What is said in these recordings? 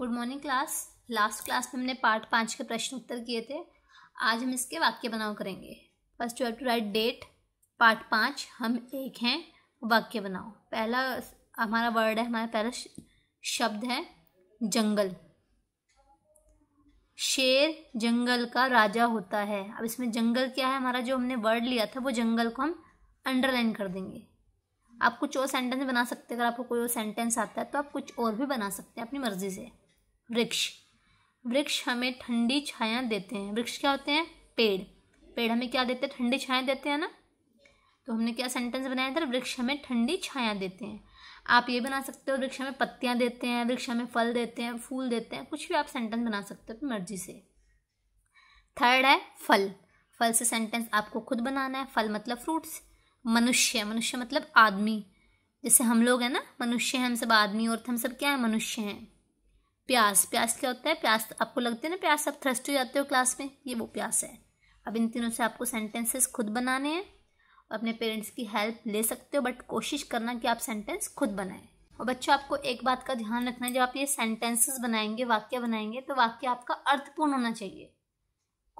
good morning class last class में हमने part पाँच के प्रश्न उत्तर किए थे आज हम इसके वाक्य बनाव करेंगे first you have to write date part पाँच हम एक हैं वाक्य बनाओ पहला हमारा वर्ड है हमारा पहला शब्द है जंगल शेर जंगल का राजा होता है अब इसमें जंगल क्या है हमारा जो हमने वर्ड लिया था वो जंगल को हम अंडरलाइन कर देंगे आप कुछ और सेंटेंस बना सकते हैं अगर आपको कोई और सेंटेंस आता है तो आप कुछ और भी बना सकते हैं अपनी मर्ज़ी से वृक्ष वृक्ष हमें ठंडी छाया देते हैं वृक्ष क्या होते हैं पेड़ पेड़ हमें क्या देते हैं ठंडी छाया देते हैं ना तो हमने क्या सेंटेंस बनाया था वृक्ष हमें ठंडी छाया देते हैं आप ये बना सकते हो वृक्ष हमें पत्तियाँ देते हैं वृक्ष हमें फल देते हैं फूल देते हैं कुछ भी आप सेंटेंस बना सकते हो अपनी मर्जी से थर्ड है फल फल से सेंटेंस आपको खुद बनाना है फल मतलब फ्रूट्स मनुष्य मनुष्य मतलब आदमी जैसे हम लोग हैं ना मनुष्य हैं हम सब आदमी और हम सब क्या है मनुष्य हैं प्यास प्यास क्या होता है प्यास आपको लगते है ना प्यास आप थ्रस्ट हो जाते हो क्लास में ये वो प्यास है अब इन तीनों से आपको सेंटेंसेस खुद बनाने हैं और अपने पेरेंट्स की हेल्प ले सकते हो बट कोशिश करना कि आप सेंटेंस खुद बनाएं और बच्चों आपको एक बात का ध्यान रखना है जब आप ये सेंटेंसेस बनाएंगे वाक्य बनाएंगे तो वाक्य आपका अर्थपूर्ण होना चाहिए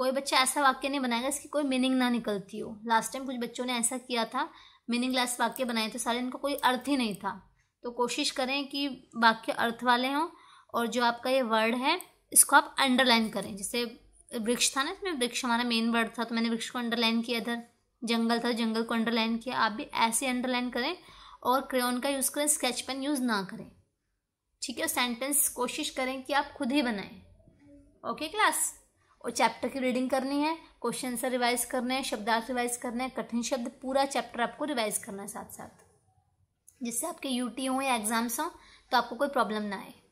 कोई बच्चा ऐसा वाक्य नहीं बनाएगा इसकी कोई मीनिंग ना निकलती हो लास्ट टाइम कुछ बच्चों ने ऐसा किया था मीनिंगलेस वाक्य बनाए तो सारे इनको कोई अर्थ ही नहीं था तो कोशिश करें कि वाक्य अर्थ वाले हों और जो आपका ये वर्ड है इसको आप अंडरलाइन करें जैसे वृक्ष था ना इसमें वृक्ष हमारा मेन वर्ड था तो मैंने वृक्ष को अंडरलाइन किया इधर जंगल था जंगल को अंडरलाइन किया आप भी ऐसे अंडरलाइन करें और क्रेन का यूज़ करें स्केच पेन यूज़ ना करें ठीक है सेंटेंस कोशिश करें कि आप खुद ही बनाएं ओके क्लास और चैप्टर की रीडिंग करनी है क्वेश्चन से रिवाइज करने हैं शब्दार्थ रिवाइज करने हैं कठिन शब्द पूरा चैप्टर आपको रिवाइज करना है साथ साथ जिससे आपके यूटी हों या एग्ज़ाम्स हों तो आपको कोई प्रॉब्लम ना आए